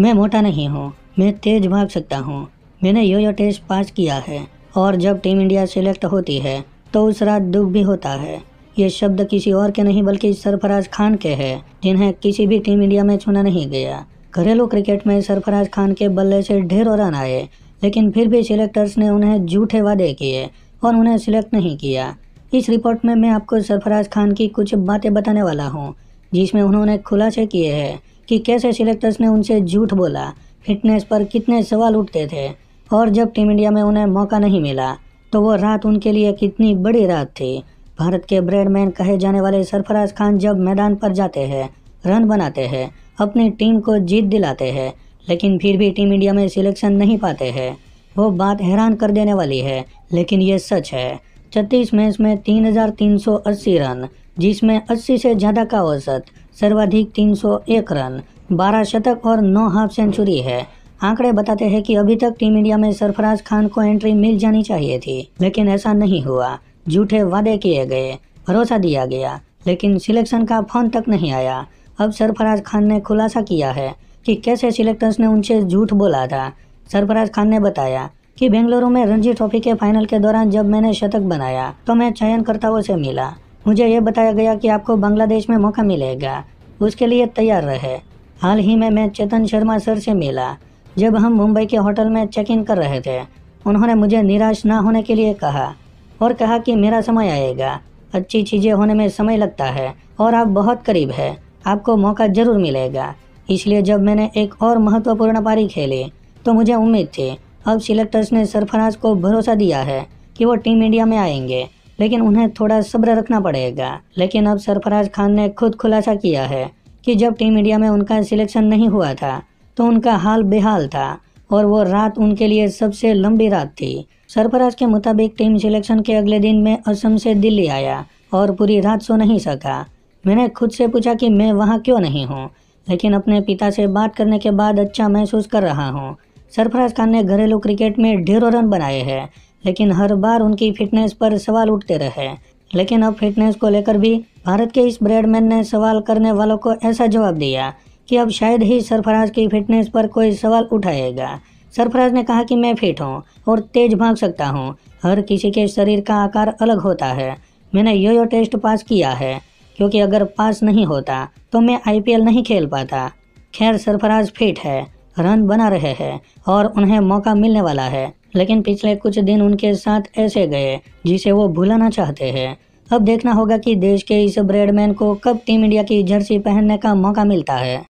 मैं मोटा नहीं हूँ मैं तेज भाग सकता हूँ मैंने यो यो टेस्ट पास किया है और जब टीम इंडिया सेलेक्ट होती है तो उस रात दुख भी होता है ये शब्द किसी और के नहीं बल्कि सरफराज खान के हैं जिन्हें किसी भी टीम इंडिया में चुना नहीं गया घरेलू क्रिकेट में सरफराज खान के बल्ले से ढेरों रन आए लेकिन फिर भी सिलेक्टर्स ने उन्हें झूठे वादे किए और उन्हें सिलेक्ट नहीं किया इस रिपोर्ट में मैं आपको सरफराज खान की कुछ बातें बताने वाला हूँ जिसमें उन्होंने खुलासे किए हैं कि कैसे सिलेक्टर्स ने उनसे झूठ बोला फिटनेस पर कितने सवाल उठते थे और जब टीम इंडिया में उन्हें मौका नहीं मिला तो वो रात उनके लिए कितनी बड़ी रात थी भारत के ब्रेडमैन कहे जाने वाले सरफराज खान जब मैदान पर जाते हैं रन बनाते हैं अपनी टीम को जीत दिलाते हैं लेकिन फिर भी टीम इंडिया में सिलेक्शन नहीं पाते हैं वो बात हैरान कर देने वाली है लेकिन ये सच है छत्तीस मैच में तीन रन जिसमें अस्सी से ज़्यादा का औसत सर्वाधिक 301 रन 12 शतक और 9 हाफ सेंचुरी है आंकड़े बताते हैं कि अभी तक टीम इंडिया में सरफराज खान को एंट्री मिल जानी चाहिए थी लेकिन ऐसा नहीं हुआ झूठे वादे किए गए भरोसा दिया गया लेकिन सिलेक्शन का फोन तक नहीं आया अब सरफराज खान ने खुलासा किया है कि कैसे सिलेक्टर्स ने उनसे झूठ बोला था सरफराज खान ने बताया कि बेंगलुरु में रणजी ट्रॉफी के फाइनल के दौरान जब मैंने शतक बनाया तो मैं चयनकर्ताओं से मिला मुझे ये बताया गया कि आपको बांग्लादेश में मौका मिलेगा उसके लिए तैयार रहे हाल ही में मैं चेतन शर्मा सर से मिला जब हम मुंबई के होटल में चेक इन कर रहे थे उन्होंने मुझे निराश ना होने के लिए कहा और कहा कि मेरा समय आएगा अच्छी चीज़ें होने में समय लगता है और आप बहुत करीब है आपको मौका ज़रूर मिलेगा इसलिए जब मैंने एक और महत्वपूर्ण पारी खेली तो मुझे उम्मीद थी अब सिलेक्टर्स ने सरफराज को भरोसा दिया है कि वो टीम इंडिया में आएंगे लेकिन उन्हें थोड़ा सब्र रखना पड़ेगा लेकिन अब सरफराज खान ने खुद खुलासा किया है कि जब टीम इंडिया में उनका सिलेक्शन नहीं हुआ था तो उनका हाल बेहाल था और वो रात उनके लिए सबसे लंबी रात थी सरफराज के मुताबिक टीम सिलेक्शन के अगले दिन में असम से दिल्ली आया और पूरी रात सो नहीं सका मैंने खुद से पूछा कि मैं वहाँ क्यों नहीं हूँ लेकिन अपने पिता से बात करने के बाद अच्छा महसूस कर रहा हूँ सरफराज खान ने घरेलू क्रिकेट में ढेरों रन बनाए हैं लेकिन हर बार उनकी फिटनेस पर सवाल उठते रहे लेकिन अब फिटनेस को लेकर भी भारत के इस ब्रेडमैन ने सवाल करने वालों को ऐसा जवाब दिया कि अब शायद ही सरफराज की फिटनेस पर कोई सवाल उठाएगा सरफराज ने कहा कि मैं फिट हूँ और तेज भाग सकता हूँ हर किसी के शरीर का आकार अलग होता है मैंने यो टेस्ट पास किया है क्योंकि अगर पास नहीं होता तो मैं आईपीएल नहीं खेल पाता खैर सरफराज फिट है रन बना रहे हैं और उन्हें मौका मिलने वाला है लेकिन पिछले कुछ दिन उनके साथ ऐसे गए जिसे वो भुलाना चाहते हैं अब देखना होगा कि देश के इस ब्रेडमैन को कब टीम इंडिया की जर्सी पहनने का मौका मिलता है